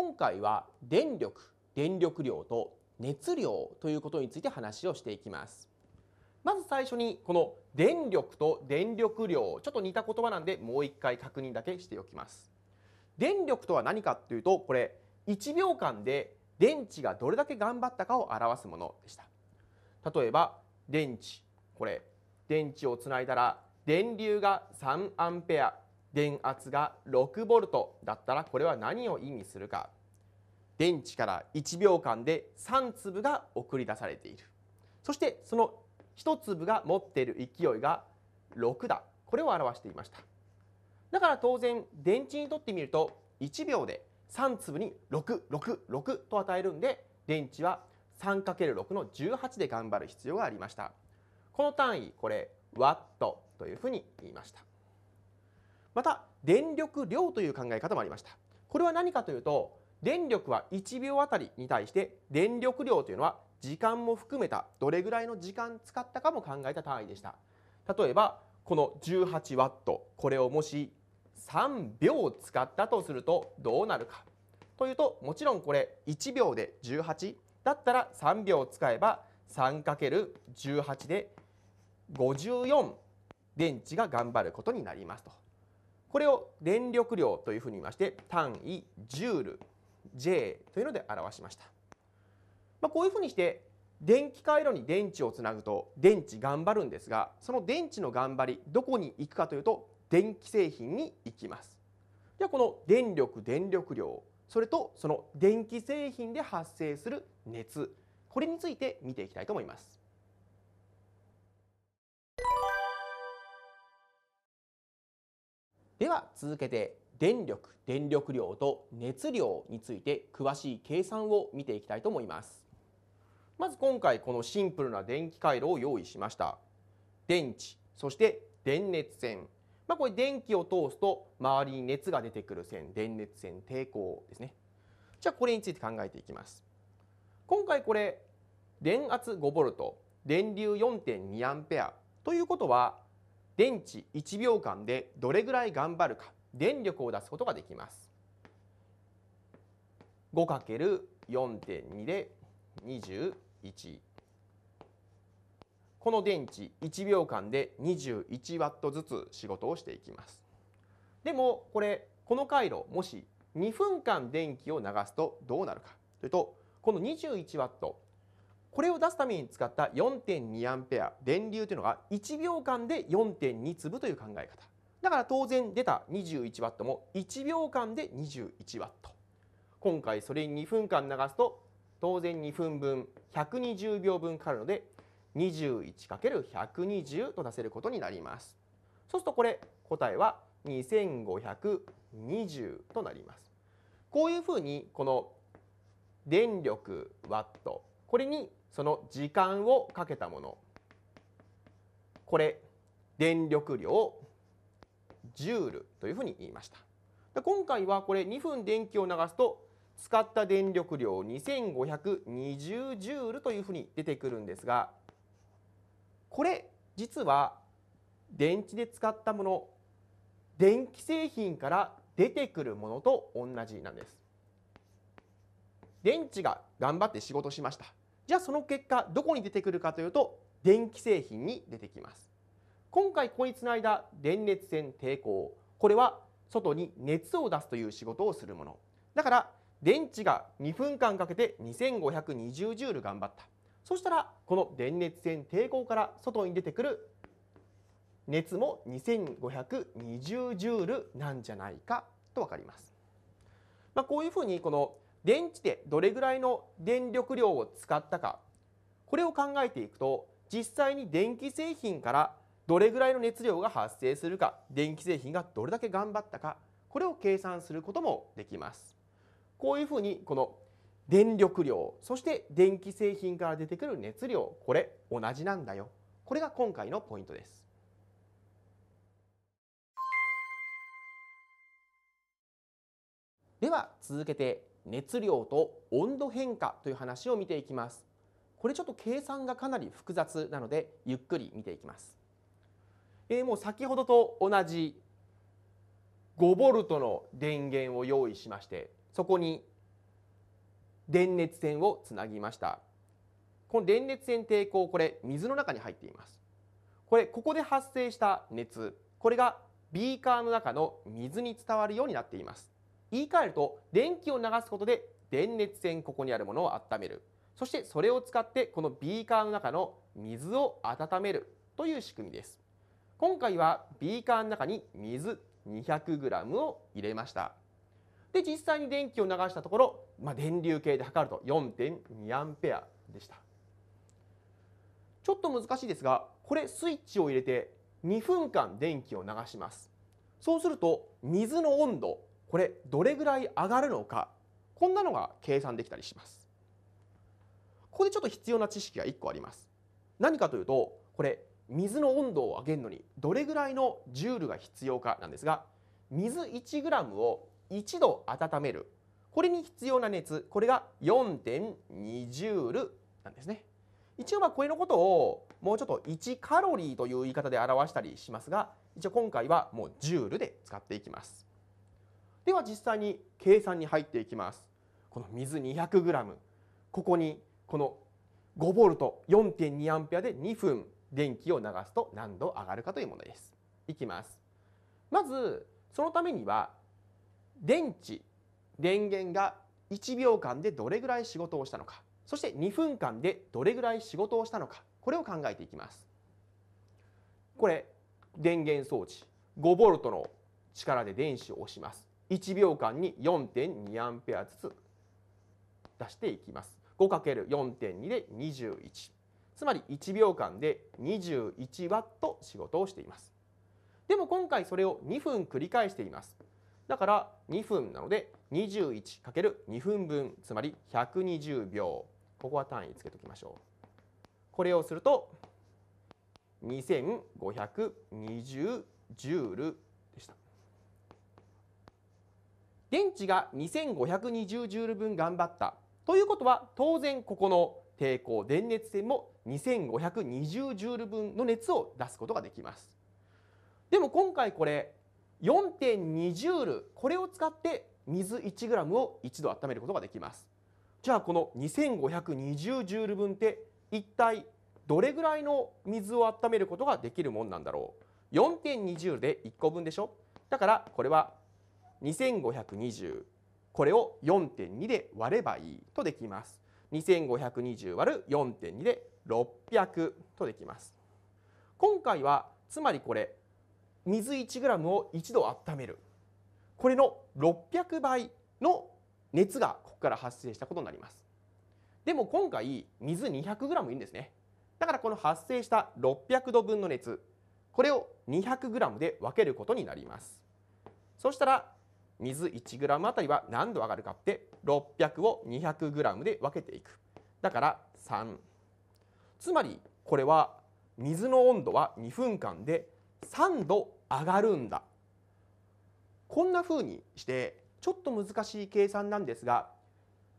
今回は電力電力量と熱量ということについて話をしていきますまず最初にこの電力と電力量ちょっと似た言葉なんでもう一回確認だけしておきます電力とは何かっていうとこれ1秒間で電池がどれだけ頑張ったかを表すものでした例えば電池これ電池をつないだら電流が3アンペア電圧が 6V だったらこれは何を意味するか電池から1秒間で3粒が送り出されているそしてその1粒が持っている勢いが6だこれを表していましただから当然電池にとってみると1秒で3粒に666と与えるんで電池は 3×6 の18で頑張る必要がありましたこの単位これワットというふうに言いましたまた電力量という考え方もありましたこれは何かというと電力は1秒あたりに対して電力量というのは時間も含めたどれぐらいの時間使ったかも考えた単位でした例えばこの1 8トこれをもし3秒使ったとするとどうなるかというともちろんこれ1秒で18だったら3秒使えば 3×18 で54電池が頑張ることになりますとこれを電力量というふうに言いまして単位ジュール J というので表しました、まあ、こういうふうにして電気回路に電池をつなぐと電池頑張るんですがその電池の頑張りどこに行くかというと電気製品に行きますではこの電力電力量それとその電気製品で発生する熱これについて見ていきたいと思いますでは続けて電力電力量と熱量について詳しい計算を見ていきたいと思いますまず今回このシンプルな電気回路を用意しました電池そして電熱線まあ、これ電気を通すと周りに熱が出てくる線電熱線抵抗ですねじゃあこれについて考えていきます今回これ電圧5ト電流4 2アということは電池1秒間でどれぐらい頑張るか電力を出すことができます 5×4.2 で21この電池1秒間で2 1トずつ仕事をしていきますでもこれこの回路もし2分間電気を流すとどうなるかというとこの2 1トこれを出すために使った4 2ア電流というのが1秒間で4.2粒という考え方だから当然出た2 1トも1秒間で2 1ト今回それに2分間流すと当然2分分120秒分かかるので 21×120 と出せることになりますそうするとこれ答えは2520となりますこういうふうにこの電力ワットこれにその時間をかけたものこれ電力量ジュールというふうに言いましたで今回はこれ2分電気を流すと使った電力量2520ジュールというふうに出てくるんですがこれ実は電池で使ったもの電気製品から出てくるものと同じなんです電池が頑張って仕事しましたじゃあその結果どこに出てくるかというと電気製品に出てきます今回ここにつないだ電熱線抵抗これは外に熱を出すという仕事をするものだから電池が2分間かけて2520ジュール頑張ったそしたらこの電熱線抵抗から外に出てくる熱も2520ジュールなんじゃないかと分かります。まあ、こういうふうにこの電池でどれぐらいの電力量を使ったかこれを考えていくと実際に電気製品からどれぐらいの熱量が発生するか電気製品がどれだけ頑張ったかこれを計算することもできますこういうふうにこの電力量そして電気製品から出てくる熱量これ同じなんだよこれが今回のポイントですでは続けて熱量と温度変化という話を見ていきます。これちょっと計算がかなり複雑なのでゆっくり見ていきます。えー、もう先ほどと同じ 5V の電源を用意しましてそこに電熱線をつなぎました。この電熱線抵抗これ水の中に入っています。これここで発生した熱これがビーカーの中の水に伝わるようになっています。言い換えると電気を流すことで電熱線ここにあるものを温めるそしてそれを使ってこのビーカーの中の水を温めるという仕組みです今回はビーカーの中に水 200g を入れましたで実際に電気を流したところ、まあ、電流計で測ると 4.2A でしたちょっと難しいですがこれスイッチを入れて2分間電気を流しますそうすると水の温度これどれぐらい上がるのかこんなのが計算できたりしますここでちょっと必要な知識が1個あります何かというとこれ水の温度を上げるのにどれぐらいのジュールが必要かなんですが水 1g を1度温めるこれに必要な熱これが4.2ジュールなんですね一応まあこれのことをもうちょっと1カロリーという言い方で表したりしますが一応今回はもうジュールで使っていきますでは実際に計算に入っていきますこの水 200g ここにこの5ボルト 4.2A で2分電気を流すと何度上がるかというものですいきますまずそのためには電池電源が1秒間でどれぐらい仕事をしたのかそして2分間でどれぐらい仕事をしたのかこれを考えていきますこれ電源装置 5V の力で電子を押します1秒間に4 2アずつ出していきます 5×4.2 で21つまり1秒間で2 1ト仕事をしていますでも今回それを2分繰り返していますだから2分なので 21×2 分分つまり120秒ここは単位つけときましょうこれをすると2520ジュールでした電池が2520ジュール分頑張ったということは当然ここの抵抗電熱線も2520ジュール分の熱を出すことができます。でも今回これ4.2ジュールこれを使って水 1g を一度温めることができます。じゃあこの2520ジュール分って一体どれぐらいの水を温めることができるもんなんだろう。4.2ジュールで1個分でしょ。だからこれは2520これを4.2で割ればいいとできます。2520割る4.2で600とできます。今回はつまりこれ水1ムを一度温めるこれの600倍の熱がここから発生したことになります。でも今回水2 0 0ムいいんですね。だからこの発生した600度分の熱これを2 0 0ムで分けることになります。そしたら水 1g あたりは何度上がるかって600を 200g で分けていくだから3つまりこれは水の温度は2分間で3度上がるんだこんな風にしてちょっと難しい計算なんですが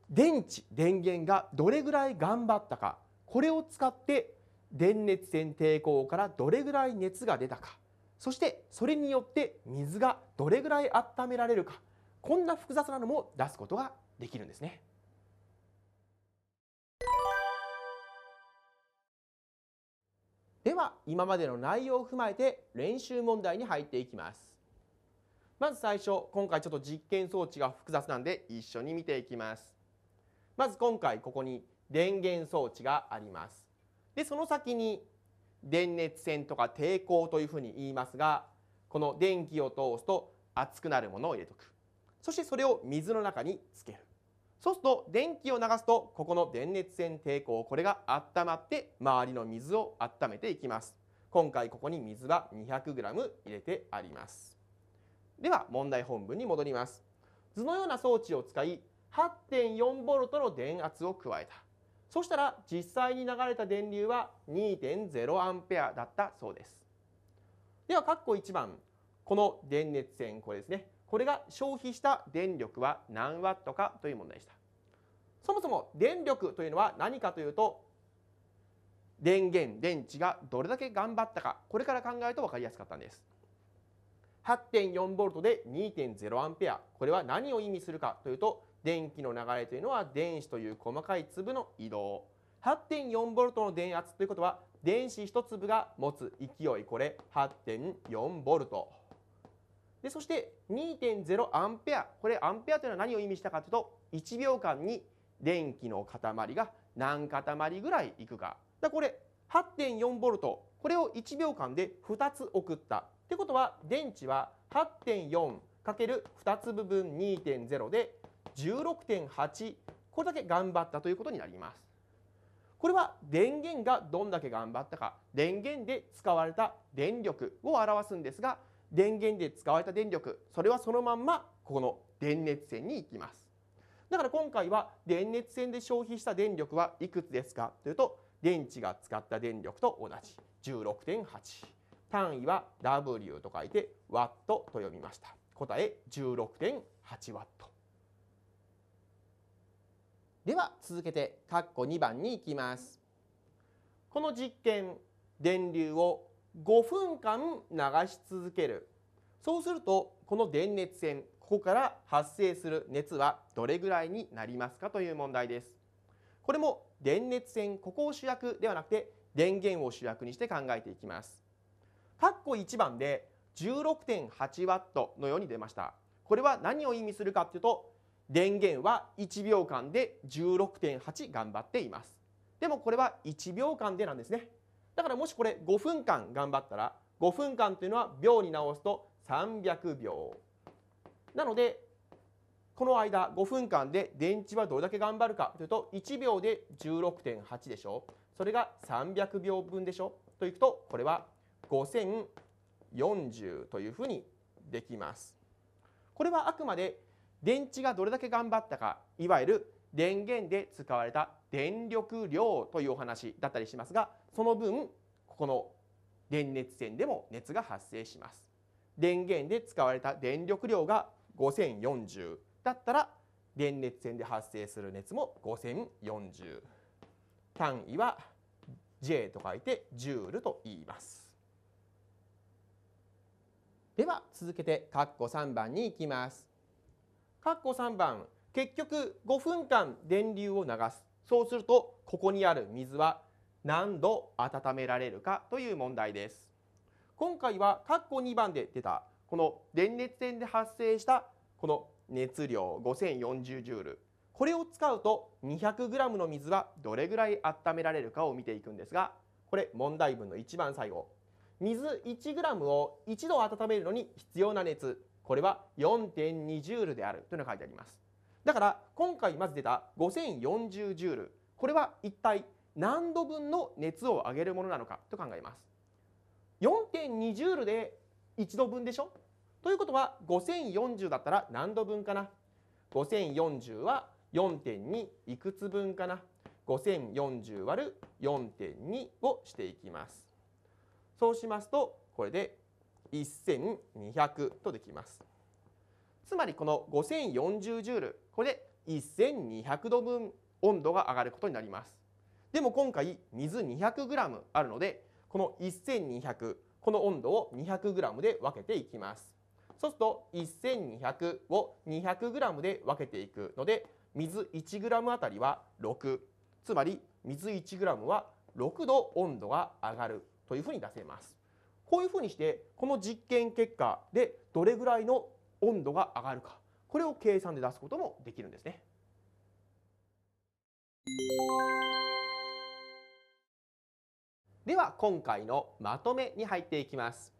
電池電源がどれぐらい頑張ったかこれを使って電熱線抵抗からどれぐらい熱が出たかそしてそれによって水がどれぐらい温められるかこんな複雑なのも出すことができるんですね。では今までの内容を踏まえて練習問題に入っていきます。まず最初今回ちょっと実験装置が複雑なんで一緒に見ていきます。まず今回ここに電源装置があります。でその先に電熱線とか抵抗というふうに言いますがこの電気を通すと熱くなるものを入れとくそしてそれを水の中につけるそうすると電気を流すとここの電熱線抵抗これが温まって周りの水を温めていきます今回ここに水は 200g 入れてありますでは問題本文に戻ります図のような装置を使い 8.4V の電圧を加えたそしたら実際に流れた電流は2 0アだったそうです。では、括弧1番、この電熱線、これですね。これが消費した電力は何ワットかという問題でした。そもそも電力というのは何かというと、電源、電池がどれだけ頑張ったか、これから考えると分かりやすかったんです。8 4トで2 0ア、これは何を意味するかというと、電気の流れというのは電子という細かい粒の移動8 4トの電圧ということは電子1粒が持つ勢いこれ8 4トでそして2 0アこれアンペアというのは何を意味したかというと1秒間に電気の塊が何塊ぐらいいくかだこれ8 4トこれを1秒間で2つ送ったってことは電池は 8.4×2 部分2.0で16.8これだけ頑張ったということになります。これは電源がどんだけ頑張ったか電源で使われた電力を表すんですが電源で使われた電力それはそのまんまここの電熱線に行きます。だから今回は電熱線で消費した電力はいくつですかというと電池が使った電力と同じ16.8単位は W と書いて W と読みました答え16.8 W では続けて括弧2番に行きます。この実験電流を5分間流し続けるそうするとこの電熱線ここから発生する熱はどれぐらいになりますかという問題です。これも電熱線ここを主役ではなくて電源を主役にして考えていきます。括弧1番で1 6 8トのように出ました。これは何を意味するかというと電源は1秒間で16.8頑張っていますでもこれは1秒間でなんですねだからもしこれ5分間頑張ったら5分間というのは秒に直すと300秒なのでこの間5分間で電池はどれだけ頑張るかというと1秒で16.8でしょそれが300秒分でしょといくとこれは5040というふうにできますこれはあくまで電池がどれだけ頑張ったかいわゆる電源で使われた電力量というお話だったりしますがその分ここの電熱線でも熱が発生します。電源で使われた電力量が5040だったら電熱線で発生する熱も5040単位は J と書いてジュールと言いますでは続けて括弧3番に行きます括弧3番結局5分間電流を流すそうするとここにある水は何度温められるかという問題です今回は括弧2番で出たこの電熱線で発生したこの熱量5040ジュールこれを使うと 200g の水はどれぐらい温められるかを見ていくんですがこれ問題文の一番最後水 1g を1度温めるのに必要な熱これは4.2ジュールであるというのが書いてありますだから今回まず出た5040ジュールこれは一体何度分の熱を上げるものなのかと考えます4.2ジュールで1度分でしょということは5040だったら何度分かな5040は4.2いくつ分かな5040割る4.2をしていきますそうしますとこれで1200とできます。つまりこの5040ジュールこれで1200度分温度が上がることになります。でも今回水 200g あるのでこの1200この温度を 200g で分けていきます。そうすると1200を 200g で分けていくので水 1g あたりは6つまり水 1g は6度温度が上がるというふうに出せます。こういうふうにしてこの実験結果でどれぐらいの温度が上がるかこれを計算で出すこともできるんですね。では今回のまとめに入っていきます。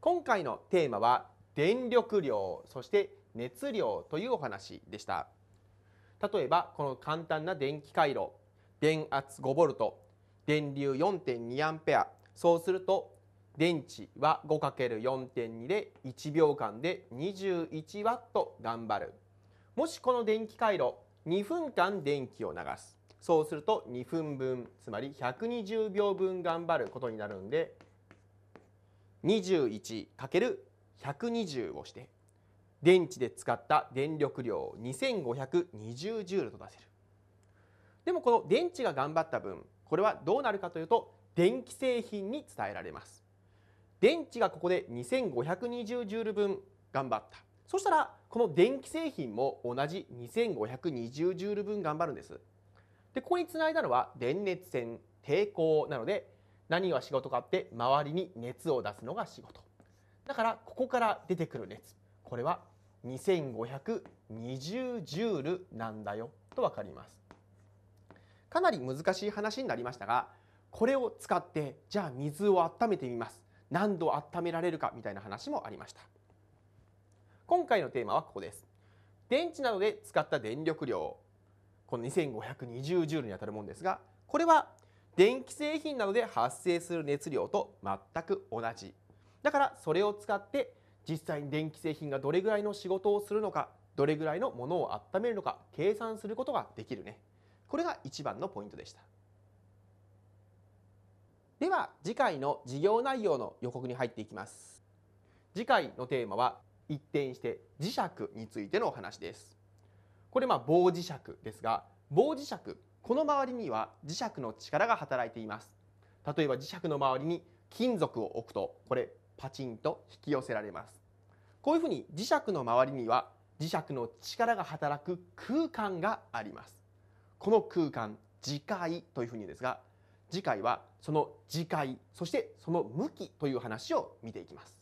今回のテーマは電力量そして熱量というお話でした。例えばこの簡単な電気回路電圧5ト電流4 2アそうすると電池は 5×4.2 で1秒間で 21W 頑張るもしこの電気回路2分間電気を流すそうすると2分分つまり120秒分頑張ることになるんで 21×120 をして電池で使った電力量2520ジュールと出せるでもこの電池が頑張った分これはどうなるかというと電気製品に伝えられます電池がここで2520ジュール分頑張ったそしたらこの電気製品も同じ2520ジュール分頑張るんですでここにつないだのは電熱線抵抗なので何が仕事かって周りに熱を出すのが仕事だからここから出てくる熱これは2520ジュールなんだよとわかりますかなり難しい話になりましたがこれを使ってじゃあ水を温めてみます何度温められるかみたいな話もありました今回のテーマはここです電池などで使った電力量この2520ジュールにあたるものですがこれは電気製品などで発生する熱量と全く同じだからそれを使って実際に電気製品がどれぐらいの仕事をするのかどれぐらいのものを温めるのか計算することができるねこれが一番のポイントでしたでは次回の事業内容の予告に入っていきます次回のテーマは一転して磁石についてのお話ですこれまあ棒磁石ですが棒磁石この周りには磁石の力が働いています例えば磁石の周りに金属を置くとこれパチンと引き寄せられますこういうふうに磁石の周りには磁石の力が働く空間がありますこの空間磁界というふうにですが次回はその次回そしてその向きという話を見ていきます。